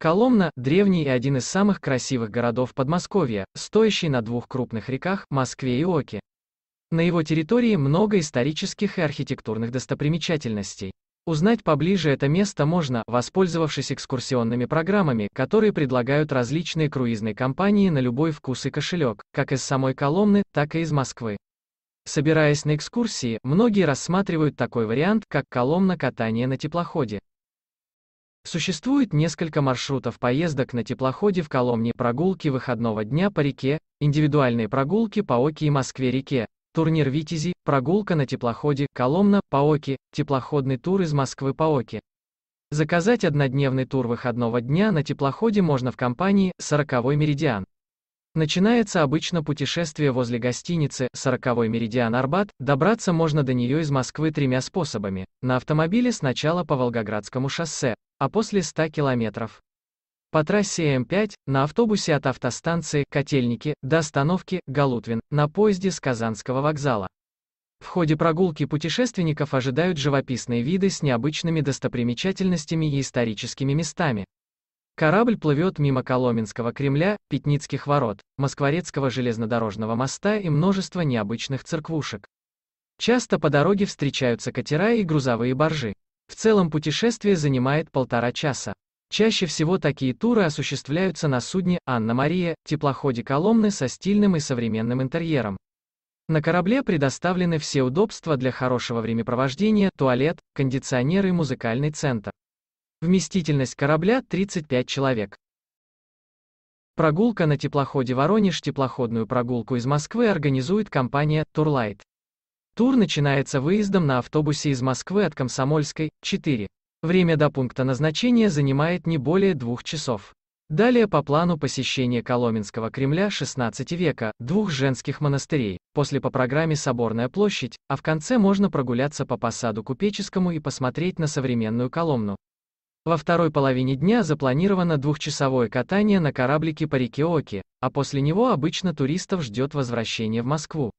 Коломна – древний и один из самых красивых городов Подмосковья, стоящий на двух крупных реках – Москве и Оке. На его территории много исторических и архитектурных достопримечательностей. Узнать поближе это место можно, воспользовавшись экскурсионными программами, которые предлагают различные круизные компании на любой вкус и кошелек, как из самой Коломны, так и из Москвы. Собираясь на экскурсии, многие рассматривают такой вариант, как Коломна катание на теплоходе. Существует несколько маршрутов поездок на теплоходе в Коломне, прогулки выходного дня по реке, индивидуальные прогулки по Оке и Москве-реке, турнир Витязи, прогулка на теплоходе, Коломна, по Оке, теплоходный тур из Москвы по Оке. Заказать однодневный тур выходного дня на теплоходе можно в компании «Сороковой меридиан». Начинается обычно путешествие возле гостиницы «Сороковой меридиан Арбат», добраться можно до нее из Москвы тремя способами. На автомобиле сначала по Волгоградскому шоссе, а после 100 километров. По трассе М5, на автобусе от автостанции «Котельники» до остановки «Галутвин» на поезде с Казанского вокзала. В ходе прогулки путешественников ожидают живописные виды с необычными достопримечательностями и историческими местами. Корабль плывет мимо Коломенского Кремля, Пятницких ворот, Москворецкого железнодорожного моста и множества необычных церквушек. Часто по дороге встречаются катера и грузовые баржи. В целом путешествие занимает полтора часа. Чаще всего такие туры осуществляются на судне «Анна-Мария», теплоходе Коломны со стильным и современным интерьером. На корабле предоставлены все удобства для хорошего времяпровождения, туалет, кондиционер и музыкальный центр. Вместительность корабля 35 человек. Прогулка на теплоходе «Воронеж» теплоходную прогулку из Москвы организует компания «Турлайт». Тур начинается выездом на автобусе из Москвы от Комсомольской, 4. Время до пункта назначения занимает не более двух часов. Далее по плану посещение Коломенского Кремля XVI века, двух женских монастырей, после по программе Соборная площадь, а в конце можно прогуляться по посаду Купеческому и посмотреть на современную Коломну. Во второй половине дня запланировано двухчасовое катание на кораблике по реке Оки, а после него обычно туристов ждет возвращение в Москву.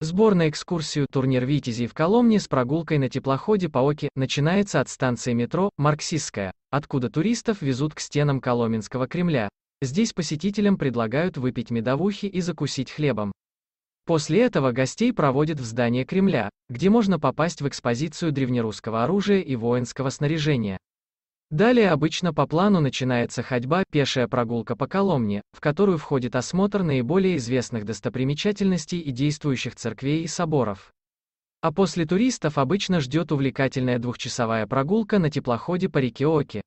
Сбор на экскурсию «Турнир Витязи в Коломне с прогулкой на теплоходе по Оке начинается от станции метро «Марксистская», откуда туристов везут к стенам Коломенского Кремля. Здесь посетителям предлагают выпить медовухи и закусить хлебом. После этого гостей проводят в здание Кремля, где можно попасть в экспозицию древнерусского оружия и воинского снаряжения. Далее обычно по плану начинается ходьба, пешая прогулка по Коломне, в которую входит осмотр наиболее известных достопримечательностей и действующих церквей и соборов. А после туристов обычно ждет увлекательная двухчасовая прогулка на теплоходе по реке Оки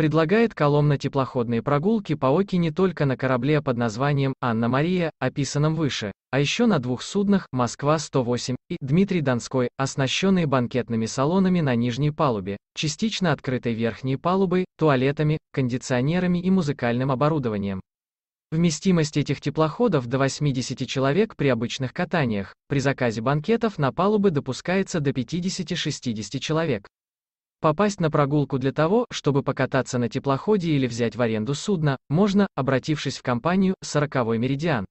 предлагает Коломна теплоходные прогулки по Оке не только на корабле под названием «Анна-Мария», описанном выше, а еще на двух суднах «Москва-108» и «Дмитрий Донской», оснащенные банкетными салонами на нижней палубе, частично открытой верхней палубой, туалетами, кондиционерами и музыкальным оборудованием. Вместимость этих теплоходов до 80 человек при обычных катаниях, при заказе банкетов на палубы допускается до 50-60 человек. Попасть на прогулку для того, чтобы покататься на теплоходе или взять в аренду судно, можно, обратившись в компанию «Сороковой меридиан».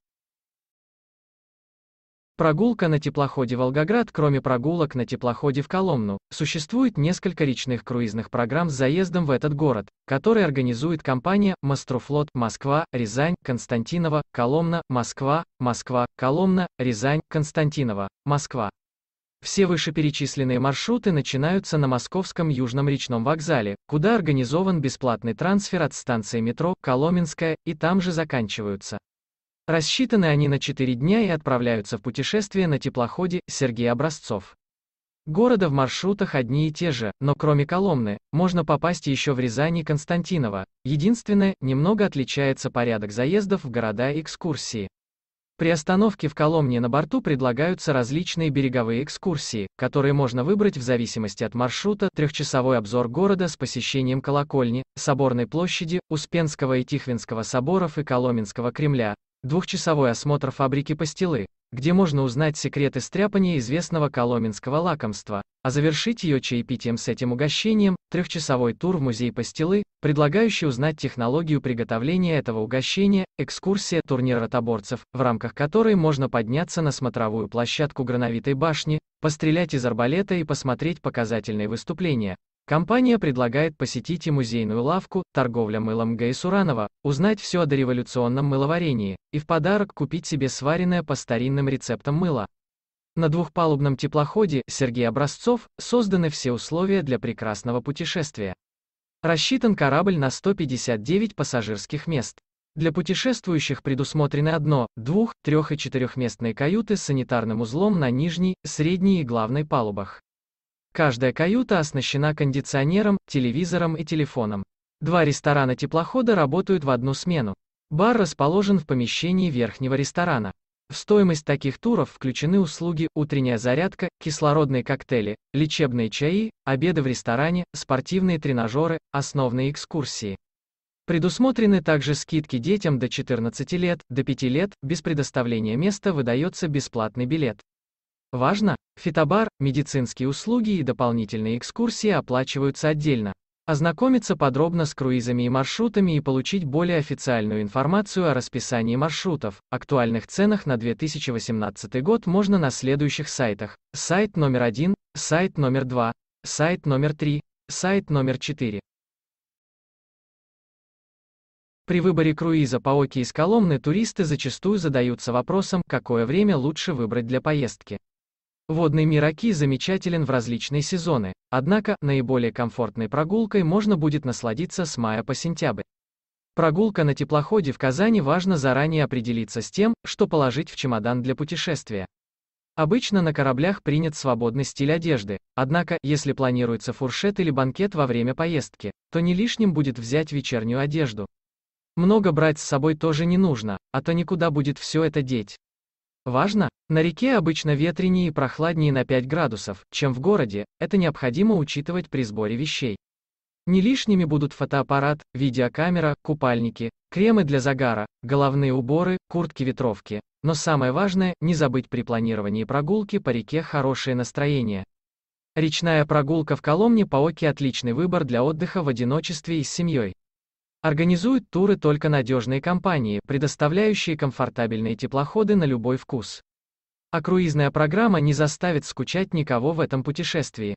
Прогулка на теплоходе «Волгоград» Кроме прогулок на теплоходе в Коломну, существует несколько речных круизных программ с заездом в этот город, которые организует компания МасТруфлот Москва, Рязань, Константинова, Коломна, Москва, Москва, Коломна, Рязань, Константинова, Москва. Все вышеперечисленные маршруты начинаются на Московском Южном речном вокзале, куда организован бесплатный трансфер от станции метро «Коломенская» и там же заканчиваются. Рассчитаны они на 4 дня и отправляются в путешествие на теплоходе «Сергей Образцов». Города в маршрутах одни и те же, но кроме Коломны, можно попасть еще в Рязани Константиново. Единственное, немного отличается порядок заездов в города и экскурсии. При остановке в Коломне на борту предлагаются различные береговые экскурсии, которые можно выбрать в зависимости от маршрута, трехчасовой обзор города с посещением колокольни, соборной площади, Успенского и Тихвинского соборов и Коломенского Кремля, Двухчасовой осмотр фабрики пастилы, где можно узнать секреты стряпания известного коломенского лакомства, а завершить ее чаепитием с этим угощением, трехчасовой тур в музей пастилы, предлагающий узнать технологию приготовления этого угощения, экскурсия турнир ротоборцев, в рамках которой можно подняться на смотровую площадку грановитой башни, пострелять из арбалета и посмотреть показательные выступления, Компания предлагает посетить и музейную лавку «Торговля мылом Г. Суранова», узнать все о дореволюционном мыловарении, и в подарок купить себе сваренное по старинным рецептам мыло. На двухпалубном теплоходе Сергей Образцов созданы все условия для прекрасного путешествия. Рассчитан корабль на 159 пассажирских мест. Для путешествующих предусмотрены одно, двух, трех и четырехместные каюты с санитарным узлом на нижней, средней и главной палубах. Каждая каюта оснащена кондиционером, телевизором и телефоном. Два ресторана теплохода работают в одну смену. Бар расположен в помещении верхнего ресторана. В стоимость таких туров включены услуги утренняя зарядка, кислородные коктейли, лечебные чаи, обеды в ресторане, спортивные тренажеры, основные экскурсии. Предусмотрены также скидки детям до 14 лет, до 5 лет, без предоставления места выдается бесплатный билет. Важно, фитобар, медицинские услуги и дополнительные экскурсии оплачиваются отдельно. Ознакомиться подробно с круизами и маршрутами и получить более официальную информацию о расписании маршрутов, актуальных ценах на 2018 год можно на следующих сайтах. Сайт номер один, сайт номер два, сайт номер три, сайт номер четыре. При выборе круиза по Оке из Коломны туристы зачастую задаются вопросом, какое время лучше выбрать для поездки. Водный мир Аки замечателен в различные сезоны, однако, наиболее комфортной прогулкой можно будет насладиться с мая по сентябрь. Прогулка на теплоходе в Казани важно заранее определиться с тем, что положить в чемодан для путешествия. Обычно на кораблях принят свободный стиль одежды, однако, если планируется фуршет или банкет во время поездки, то не лишним будет взять вечернюю одежду. Много брать с собой тоже не нужно, а то никуда будет все это деть. Важно, на реке обычно ветренее и прохладнее на 5 градусов, чем в городе, это необходимо учитывать при сборе вещей. Не лишними будут фотоаппарат, видеокамера, купальники, кремы для загара, головные уборы, куртки-ветровки. Но самое важное, не забыть при планировании прогулки по реке хорошее настроение. Речная прогулка в Коломне по Оке – отличный выбор для отдыха в одиночестве и с семьей. Организуют туры только надежные компании, предоставляющие комфортабельные теплоходы на любой вкус. А круизная программа не заставит скучать никого в этом путешествии.